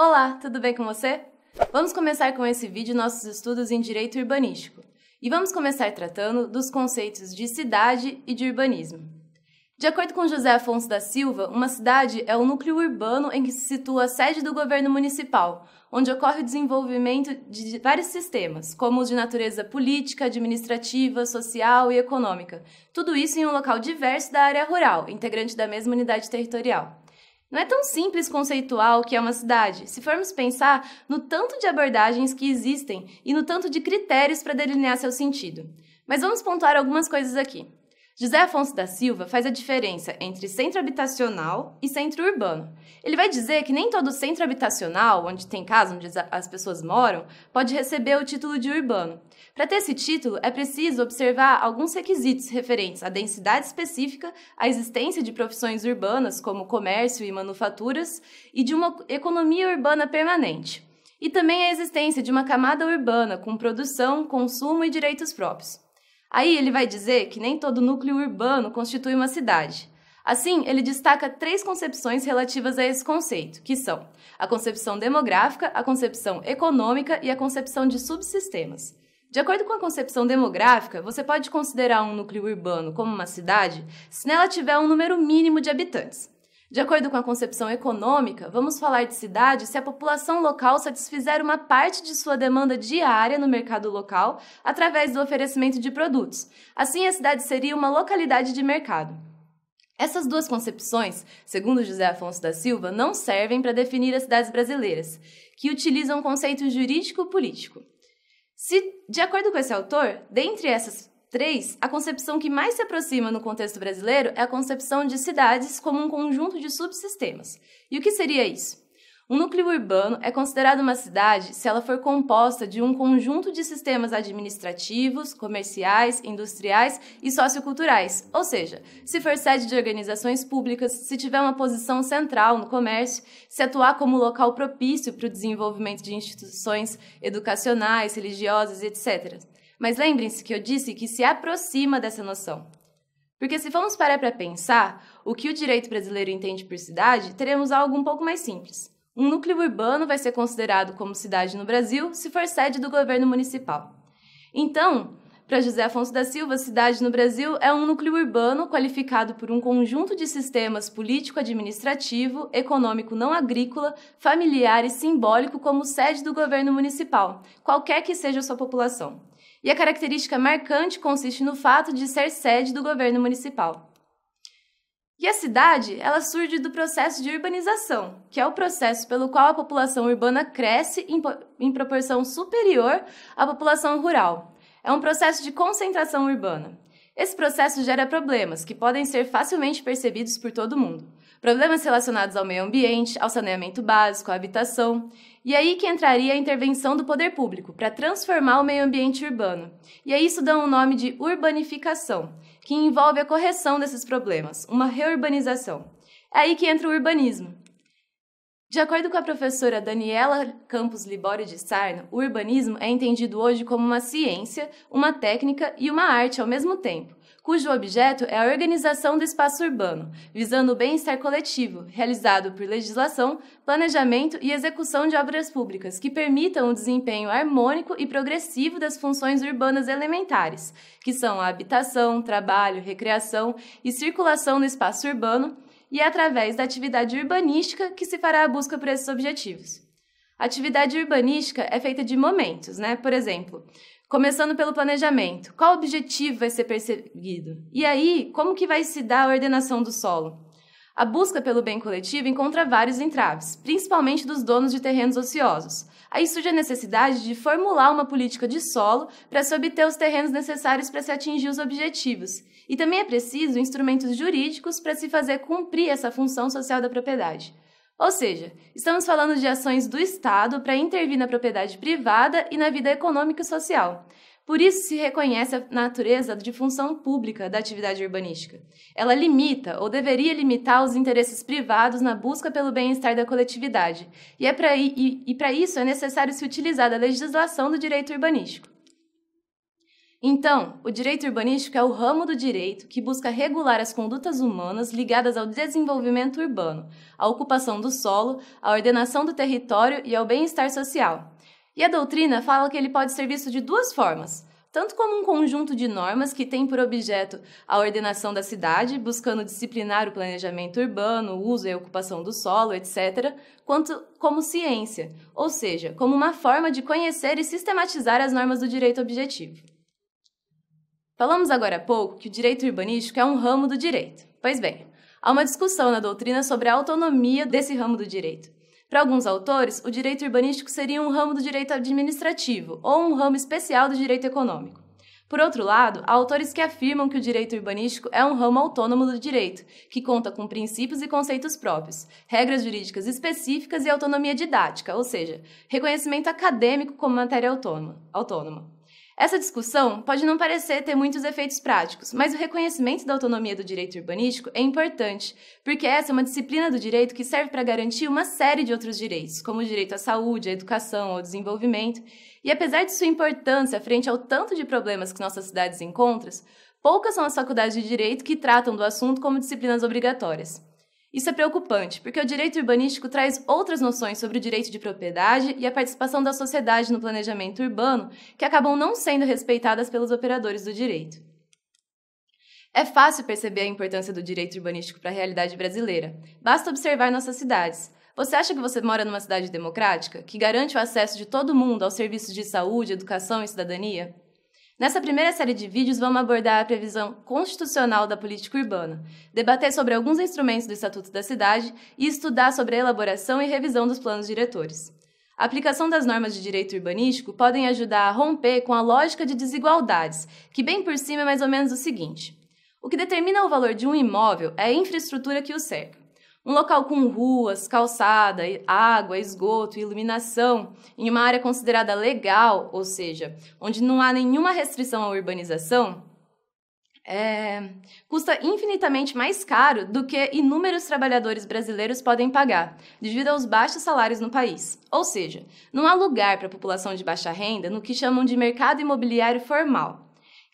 Olá, tudo bem com você? Vamos começar com esse vídeo nossos estudos em direito urbanístico. E vamos começar tratando dos conceitos de cidade e de urbanismo. De acordo com José Afonso da Silva, uma cidade é o núcleo urbano em que se situa a sede do governo municipal, onde ocorre o desenvolvimento de vários sistemas, como os de natureza política, administrativa, social e econômica. Tudo isso em um local diverso da área rural, integrante da mesma unidade territorial. Não é tão simples conceitual o que é uma cidade, se formos pensar no tanto de abordagens que existem e no tanto de critérios para delinear seu sentido. Mas vamos pontuar algumas coisas aqui. José Afonso da Silva faz a diferença entre centro habitacional e centro urbano. Ele vai dizer que nem todo centro habitacional, onde tem casa, onde as pessoas moram, pode receber o título de urbano. Para ter esse título, é preciso observar alguns requisitos referentes à densidade específica, à existência de profissões urbanas, como comércio e manufaturas, e de uma economia urbana permanente. E também a existência de uma camada urbana com produção, consumo e direitos próprios. Aí ele vai dizer que nem todo núcleo urbano constitui uma cidade. Assim, ele destaca três concepções relativas a esse conceito, que são a concepção demográfica, a concepção econômica e a concepção de subsistemas. De acordo com a concepção demográfica, você pode considerar um núcleo urbano como uma cidade se nela tiver um número mínimo de habitantes. De acordo com a concepção econômica, vamos falar de cidade se a população local satisfizer uma parte de sua demanda diária no mercado local através do oferecimento de produtos. Assim, a cidade seria uma localidade de mercado. Essas duas concepções, segundo José Afonso da Silva, não servem para definir as cidades brasileiras, que utilizam conceito jurídico-político. Se, de acordo com esse autor, dentre essas 3, a concepção que mais se aproxima no contexto brasileiro é a concepção de cidades como um conjunto de subsistemas. E o que seria isso? Um núcleo urbano é considerado uma cidade se ela for composta de um conjunto de sistemas administrativos, comerciais, industriais e socioculturais, ou seja, se for sede de organizações públicas, se tiver uma posição central no comércio, se atuar como local propício para o desenvolvimento de instituições educacionais, religiosas, etc. Mas lembrem-se que eu disse que se aproxima dessa noção. Porque se formos parar para pensar o que o direito brasileiro entende por cidade, teremos algo um pouco mais simples. Um núcleo urbano vai ser considerado como cidade no Brasil se for sede do governo municipal. Então, para José Afonso da Silva, cidade no Brasil é um núcleo urbano qualificado por um conjunto de sistemas político-administrativo, econômico não agrícola, familiar e simbólico como sede do governo municipal, qualquer que seja a sua população e a característica marcante consiste no fato de ser sede do governo municipal. E a cidade, ela surge do processo de urbanização, que é o processo pelo qual a população urbana cresce em, em proporção superior à população rural. É um processo de concentração urbana. Esse processo gera problemas que podem ser facilmente percebidos por todo mundo problemas relacionados ao meio ambiente, ao saneamento básico, à habitação. E aí que entraria a intervenção do poder público para transformar o meio ambiente urbano. E a isso dão o nome de urbanificação, que envolve a correção desses problemas, uma reurbanização. É aí que entra o urbanismo. De acordo com a professora Daniela Campos Libório de Sarno, o urbanismo é entendido hoje como uma ciência, uma técnica e uma arte ao mesmo tempo cujo objeto é a organização do espaço urbano, visando o bem-estar coletivo, realizado por legislação, planejamento e execução de obras públicas que permitam o desempenho harmônico e progressivo das funções urbanas elementares, que são a habitação, trabalho, recreação e circulação no espaço urbano, e é através da atividade urbanística que se fará a busca por esses objetivos. A atividade urbanística é feita de momentos, né? Por exemplo, Começando pelo planejamento. Qual objetivo vai ser perseguido? E aí, como que vai se dar a ordenação do solo? A busca pelo bem coletivo encontra vários entraves, principalmente dos donos de terrenos ociosos. Aí surge a necessidade de formular uma política de solo para se obter os terrenos necessários para se atingir os objetivos. E também é preciso instrumentos jurídicos para se fazer cumprir essa função social da propriedade. Ou seja, estamos falando de ações do Estado para intervir na propriedade privada e na vida econômica e social. Por isso se reconhece a natureza de função pública da atividade urbanística. Ela limita ou deveria limitar os interesses privados na busca pelo bem-estar da coletividade. E, é para isso é necessário se utilizar da legislação do direito urbanístico. Então, o direito urbanístico é o ramo do direito que busca regular as condutas humanas ligadas ao desenvolvimento urbano, à ocupação do solo, à ordenação do território e ao bem-estar social. E a doutrina fala que ele pode ser visto de duas formas: tanto como um conjunto de normas que tem por objeto a ordenação da cidade, buscando disciplinar o planejamento urbano, o uso e a ocupação do solo, etc., quanto como ciência, ou seja, como uma forma de conhecer e sistematizar as normas do direito objetivo. Falamos agora há pouco que o direito urbanístico é um ramo do direito. Pois bem, há uma discussão na doutrina sobre a autonomia desse ramo do direito. Para alguns autores, o direito urbanístico seria um ramo do direito administrativo ou um ramo especial do direito econômico. Por outro lado, há autores que afirmam que o direito urbanístico é um ramo autônomo do direito, que conta com princípios e conceitos próprios, regras jurídicas específicas e autonomia didática, ou seja, reconhecimento acadêmico como matéria autônoma. autônoma. Essa discussão pode não parecer ter muitos efeitos práticos, mas o reconhecimento da autonomia do direito urbanístico é importante, porque essa é uma disciplina do direito que serve para garantir uma série de outros direitos, como o direito à saúde, à educação, ao desenvolvimento. E apesar de sua importância frente ao tanto de problemas que nossas cidades encontram, poucas são as faculdades de direito que tratam do assunto como disciplinas obrigatórias. Isso é preocupante, porque o direito urbanístico traz outras noções sobre o direito de propriedade e a participação da sociedade no planejamento urbano que acabam não sendo respeitadas pelos operadores do direito. É fácil perceber a importância do direito urbanístico para a realidade brasileira. Basta observar nossas cidades. Você acha que você mora numa cidade democrática, que garante o acesso de todo mundo aos serviços de saúde, educação e cidadania? Nessa primeira série de vídeos, vamos abordar a previsão constitucional da política urbana, debater sobre alguns instrumentos do Estatuto da Cidade e estudar sobre a elaboração e revisão dos planos diretores. A aplicação das normas de direito urbanístico podem ajudar a romper com a lógica de desigualdades, que bem por cima é mais ou menos o seguinte: o que determina o valor de um imóvel é a infraestrutura que o cerca. Um local com ruas, calçada, água, esgoto, iluminação, em uma área considerada legal, ou seja, onde não há nenhuma restrição à urbanização, é, custa infinitamente mais caro do que inúmeros trabalhadores brasileiros podem pagar, devido aos baixos salários no país. Ou seja, não há lugar para a população de baixa renda no que chamam de mercado imobiliário formal.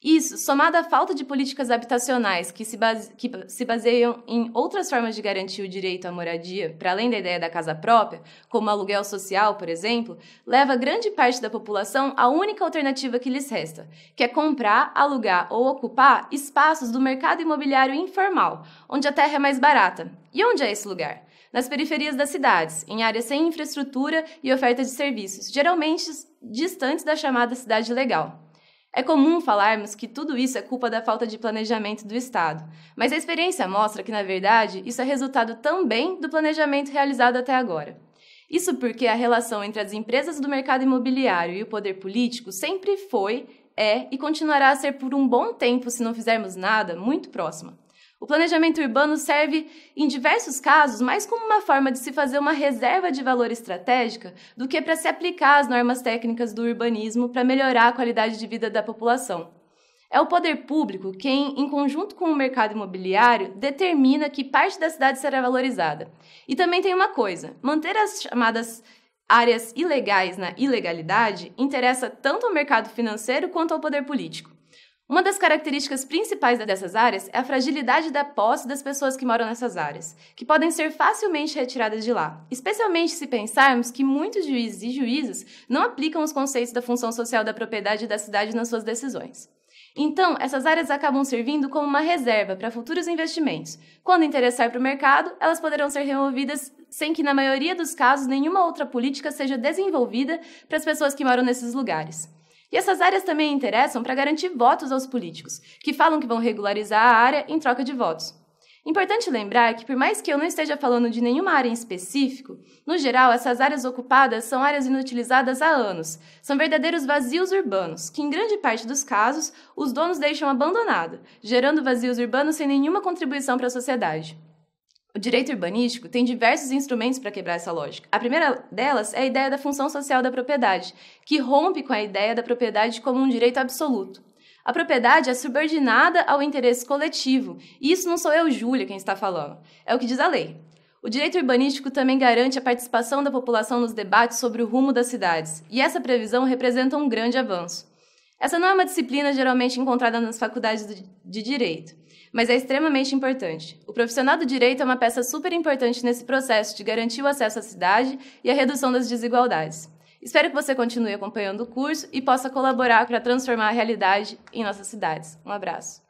Isso, somado à falta de políticas habitacionais que se, base... que se baseiam em outras formas de garantir o direito à moradia, para além da ideia da casa própria, como aluguel social, por exemplo, leva grande parte da população à única alternativa que lhes resta, que é comprar, alugar ou ocupar espaços do mercado imobiliário informal, onde a terra é mais barata. E onde é esse lugar? nas periferias das cidades, em áreas sem infraestrutura e oferta de serviços, geralmente distantes da chamada cidade legal. É comum falarmos que tudo isso é culpa da falta de planejamento do Estado, mas a experiência mostra que, na verdade, isso é resultado também do planejamento realizado até agora. Isso porque a relação entre as empresas do mercado imobiliário e o poder político sempre foi, é e continuará a ser por um bom tempo, se não fizermos nada, muito próxima. O planejamento urbano serve, em diversos casos, mais como uma forma de se fazer uma reserva de valor estratégica do que para se aplicar as normas técnicas do urbanismo para melhorar a qualidade de vida da população. É o poder público quem, em conjunto com o mercado imobiliário, determina que parte da cidade será valorizada. E também tem uma coisa: manter as chamadas áreas ilegais na ilegalidade interessa tanto ao mercado financeiro quanto ao poder político. Uma das características principais dessas áreas é a fragilidade da posse das pessoas que moram nessas áreas, que podem ser facilmente retiradas de lá, especialmente se pensarmos que muitos juízes e juízas não aplicam os conceitos da função social da propriedade da cidade nas suas decisões. Então, essas áreas acabam servindo como uma reserva para futuros investimentos. Quando interessar para o mercado, elas poderão ser removidas sem que, na maioria dos casos, nenhuma outra política seja desenvolvida para as pessoas que moram nesses lugares. E essas áreas também interessam para garantir votos aos políticos, que falam que vão regularizar a área em troca de votos. Importante lembrar que, por mais que eu não esteja falando de nenhuma área em específico, no geral, essas áreas ocupadas são áreas inutilizadas há anos. São verdadeiros vazios urbanos, que, em grande parte dos casos, os donos deixam abandonado, gerando vazios urbanos sem nenhuma contribuição para a sociedade. O direito urbanístico tem diversos instrumentos para quebrar essa lógica. A primeira delas é a ideia da função social da propriedade, que rompe com a ideia da propriedade como um direito absoluto. A propriedade é subordinada ao interesse coletivo, e isso não sou eu, Júlia, quem está falando. É o que diz a lei. O direito urbanístico também garante a participação da população nos debates sobre o rumo das cidades, e essa previsão representa um grande avanço. Essa não é uma disciplina geralmente encontrada nas faculdades de direito, mas é extremamente importante. O profissional do direito é uma peça super importante nesse processo de garantir o acesso à cidade e a redução das desigualdades. Espero que você continue acompanhando o curso e possa colaborar para transformar a realidade em nossas cidades. Um abraço.